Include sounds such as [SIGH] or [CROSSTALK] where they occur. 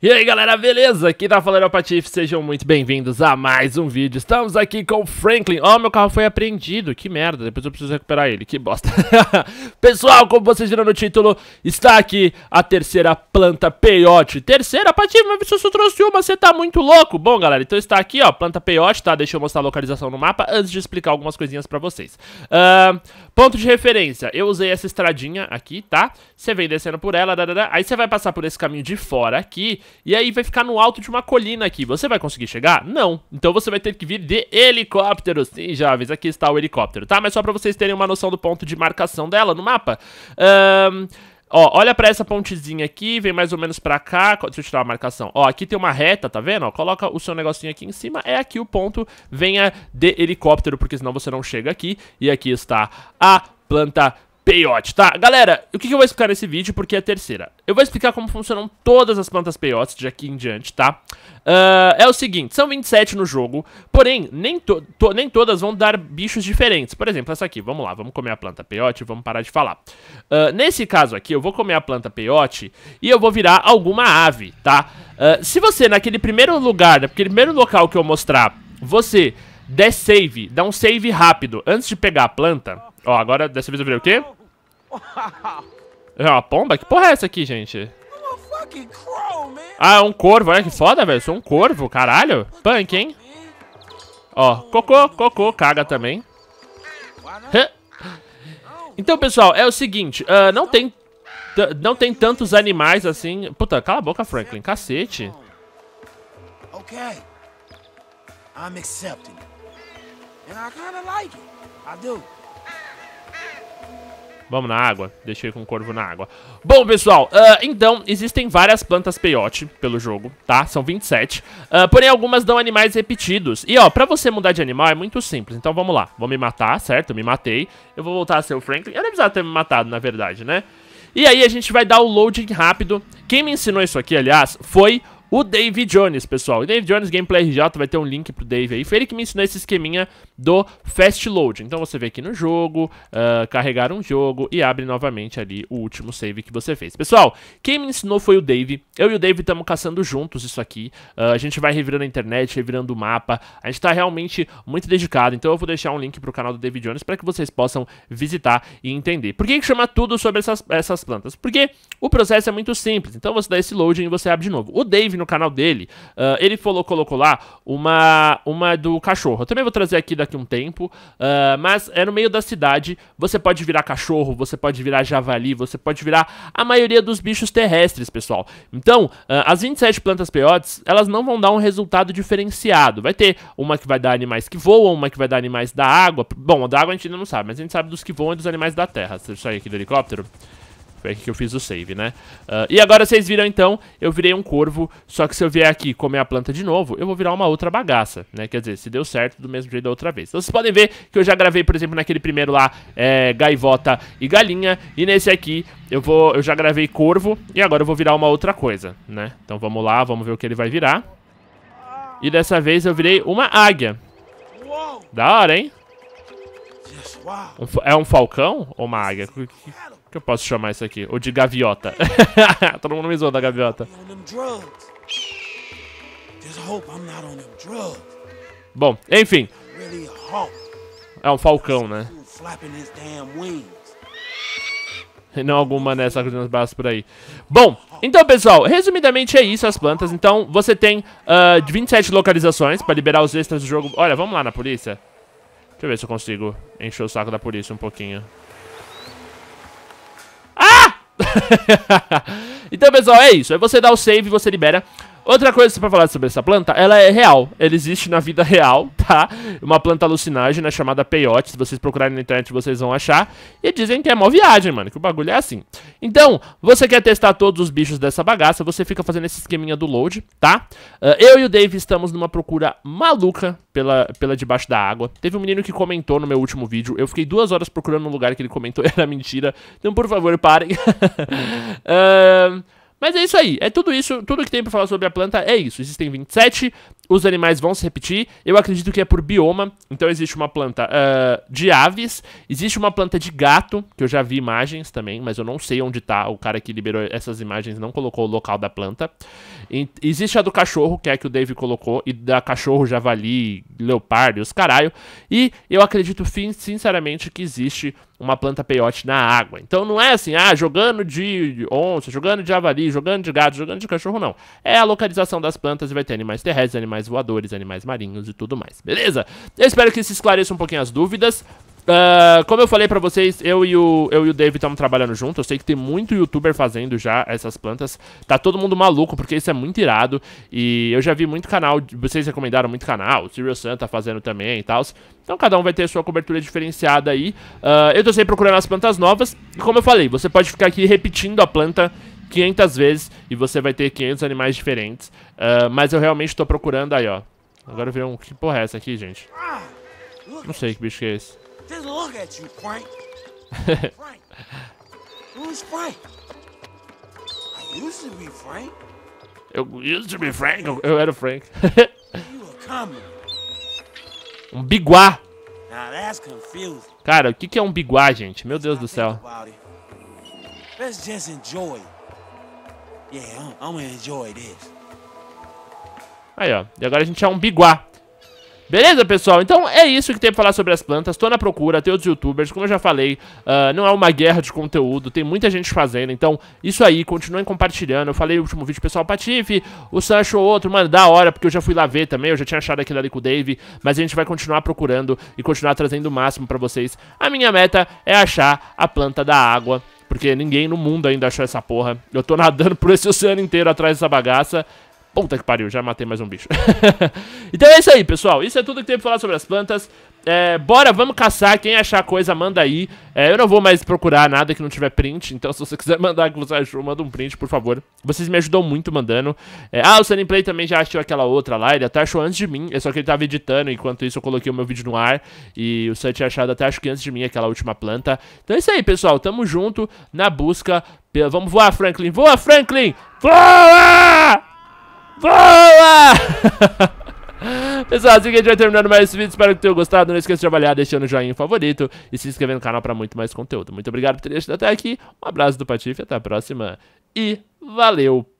E aí galera, beleza? Aqui tá falando é o Patife, sejam muito bem-vindos a mais um vídeo Estamos aqui com o Franklin Ó, oh, meu carro foi apreendido, que merda, depois eu preciso recuperar ele, que bosta [LAUGHS] Pessoal, como vocês viram no título, está aqui a terceira planta peiote Terceira, Patife, mas você trouxe uma, você tá muito louco Bom galera, então está aqui ó, planta peiote, tá? Deixa eu mostrar a localização no mapa antes de explicar algumas coisinhas pra vocês Ahn... Uh... Ponto de referência, eu usei essa estradinha aqui, tá? Você vem descendo por ela, dadada, aí você vai passar por esse caminho de fora aqui, e aí vai ficar no alto de uma colina aqui. Você vai conseguir chegar? Não. Então você vai ter que vir de helicóptero. Sim, jovens, aqui está o helicóptero, tá? Mas só pra vocês terem uma noção do ponto de marcação dela no mapa. Ahn... Um... Ó, olha pra essa pontezinha aqui, vem mais ou menos pra cá. Deixa eu tirar a marcação. Ó, aqui tem uma reta, tá vendo? Ó, coloca o seu negocinho aqui em cima. É aqui o ponto. Venha de helicóptero, porque senão você não chega aqui. E aqui está a planta Peiote, tá? Galera, o que, que eu vou explicar nesse vídeo, porque é a terceira. Eu vou explicar como funcionam todas as plantas Peiotes, de aqui em diante, tá? Uh, é o seguinte, são 27 no jogo, porém, nem, to to nem todas vão dar bichos diferentes. Por exemplo, essa aqui, vamos lá, vamos comer a planta Peiote. vamos parar de falar. Uh, nesse caso aqui, eu vou comer a planta Peiote e eu vou virar alguma ave, tá? Uh, se você, naquele primeiro lugar, naquele primeiro local que eu mostrar, você der save, dá um save rápido antes de pegar a planta... Ó, agora, dessa vez eu virei o quê? É uma pomba? Que porra é essa aqui, gente? Ah, é um corvo. Olha que foda, velho. Sou um corvo, caralho. Punk, hein? Ó, cocô, cocô, caga também. Então, pessoal, é o seguinte. Uh, não tem... Não tem tantos animais assim... Puta, cala a boca, Franklin. Cacete. Ok. Eu accepting E eu kinda Vamos na água. Deixei com o corvo na água. Bom, pessoal, uh, então, existem várias plantas peyote pelo jogo, tá? São 27. Uh, ah, porém, algumas dão animais repetidos. E, ó, pra você mudar de animal é muito simples. Então, vamos lá. Vou me matar, certo? me matei. Eu vou voltar a ser o Franklin. Eu não precisava ter me matado, na verdade, né? E aí, a gente vai dar o loading rápido. Quem me ensinou isso aqui, aliás, foi o Dave Jones, pessoal. O Dave Jones Gameplay RJ vai ter um link pro Dave aí. Foi ele que me ensinou esse esqueminha do Fast Load. Então você vê aqui no jogo, uh, carregar um jogo e abre novamente ali o último save que você fez. Pessoal, quem me ensinou foi o Dave. Eu e o Dave estamos caçando juntos isso aqui. Uh, a gente vai revirando a internet, revirando o mapa. A gente tá realmente muito dedicado. Então eu vou deixar um link pro canal do Dave Jones para que vocês possam visitar e entender. Por que, que chama tudo sobre essas, essas plantas? Porque o processo é muito simples. Então você dá esse loading e você abre de novo. O Dave no canal dele. Uh, ele falou, colocou lá uma, uma do cachorro. Eu também vou trazer aqui daqui um tempo. Uh, mas é no meio da cidade. Você pode virar cachorro, você pode virar javali, você pode virar a maioria dos bichos terrestres, pessoal. Então, uh, as 27 plantas peiotes, elas não vão dar um resultado diferenciado. Vai ter uma que vai dar animais que voam, uma que vai dar animais da água. Bom, a da água a gente ainda não sabe, mas a gente sabe dos que voam e dos animais da terra. Você sai aqui do helicóptero. Foi aqui que eu fiz o save, né? Uh, e agora vocês viram, então, eu virei um corvo, só que se eu vier aqui comer a planta de novo, eu vou virar uma outra bagaça, né? Quer dizer, se deu certo, do mesmo jeito da outra vez. Então vocês podem ver que eu já gravei, por exemplo, naquele primeiro lá, é, gaivota e galinha, e nesse aqui eu, vou, eu já gravei corvo, e agora eu vou virar uma outra coisa, né? Então vamos lá, vamos ver o que ele vai virar. E dessa vez eu virei uma águia. Da hora, hein? Um, é um falcão ou uma águia? que eu posso chamar isso aqui? Ou de gaviota. [LAUGHS] Todo mundo me zoa da gaviota. Bom, enfim. É um falcão, né? não alguma nessa né, com os braços por aí. Bom, então pessoal, resumidamente é isso as plantas. Então você tem uh, ah, 27 localizações pra liberar os extras do jogo. Olha, vamos lá na polícia. Deixa eu ver se eu consigo encher o saco da polícia um pouquinho. [LAUGHS] então, pessoal, é isso. Aí você dá o save, e você libera. Outra coisa para falar sobre essa planta, ela é real. Ela existe na vida real, [LAUGHS] tá? Uma planta alucinógena chamada peyote. Se vocês procurarem na internet, vocês vão achar. E dizem que é mó viagem, mano, que o bagulho é assim. Então, você quer testar todos os bichos dessa bagaça, você fica fazendo esse esqueminha do load, tá? Uh, eu e o Dave estamos numa procura maluca pela, pela debaixo da água. Teve um menino que comentou no meu último vídeo. Eu fiquei duas horas procurando um lugar que ele comentou [LAUGHS] era mentira. Então, por favor, parem. uh, [LAUGHS] Mas é isso aí, é tudo isso, tudo que tem para falar sobre a planta é isso. Existem 27, os animais vão se repetir. Eu acredito que é por bioma, então existe uma planta uh, de aves, existe uma planta de gato, que eu já vi imagens também, mas eu não sei onde tá. O cara que liberou essas imagens não colocou o local da planta. E existe a do cachorro, que é a que o Dave colocou, e da cachorro, javali, leopardo e os caralho. E eu acredito sinceramente que existe uma planta peiote na água. Então não é assim, ah, jogando de onça, jogando de javali, jogando de gado, jogando de cachorro, não. É a localização das plantas e vai ter animais terrestres, animais voadores, animais marinhos e tudo mais, beleza? Eu espero que se esclareça um pouquinho as dúvidas. Uh, como eu falei pra vocês, eu e o, eu e o David estamos trabalhando junto. Eu sei que tem muito youtuber fazendo já essas plantas. Tá todo mundo maluco, porque isso é muito irado. E eu já vi muito canal, vocês recomendaram muito canal. O Sirius Sun tá fazendo também e tal. Então cada um vai ter a sua cobertura diferenciada aí. Uh, eu tô sempre procurando as plantas novas. E como eu falei, você pode ficar aqui repetindo a planta 500 vezes e você vai ter 500 animais diferentes. Uh, mas eu realmente tô procurando aí, ó. Agora veio um... Que porra é essa aqui, gente? Não sei que bicho que é esse. [LAUGHS] Eu used to be Frank. Eu, eu era o Frank. [LAUGHS] um biguá. Cara, o que, que é um biguá, gente? Meu Deus do céu. Let's just enjoy. Yeah, I'm gonna enjoy this. Aí, ó. E agora a gente é um biguá. Beleza, pessoal? Então é isso que tem pra falar sobre as plantas. Tô na procura, tem outros youtubers, como eu já falei, uh, não é uma guerra de conteúdo, tem muita gente fazendo. Então, isso aí, continuem compartilhando. Eu falei no último vídeo, pessoal, Patife, o Sam ou outro, mano, da hora, porque eu já fui lá ver também, eu já tinha achado aquilo ali com o Dave. Mas a gente vai continuar procurando e continuar trazendo o máximo pra vocês. A minha meta é achar a planta da água porque ninguém no mundo ainda achou essa porra. Eu tô nadando por esse oceano inteiro atrás dessa bagaça Puta que pariu, já matei mais um bicho. [LAUGHS] então é isso aí, pessoal. Isso é tudo que tem pra falar sobre as plantas. É, bora, vamos caçar. Quem achar coisa, manda aí. É, eu não vou mais procurar nada que não tiver print. Então, se você quiser [LAUGHS] mandar que você achou, manda um print, por favor. Vocês me ajudam muito mandando. É, ah, o Sunnyplay também já achou aquela outra lá. Ele até achou antes de mim. É só que ele tava editando. Enquanto isso, eu coloquei o meu vídeo no ar. E o Sun tinha achado até acho que antes de mim aquela última planta. Então é isso aí, pessoal. Tamo junto na busca. Pela... Vamos voar, Franklin. Voa, Franklin! Voa! Boa! [LAUGHS] Pessoal, assim que a gente vai terminando mais esse vídeo, espero que tenham gostado. Não esqueça de avaliar, deixando o joinha favorito e se inscrever no canal para muito mais conteúdo. Muito obrigado por ter assistido até aqui, um abraço do Patife, até a próxima e valeu!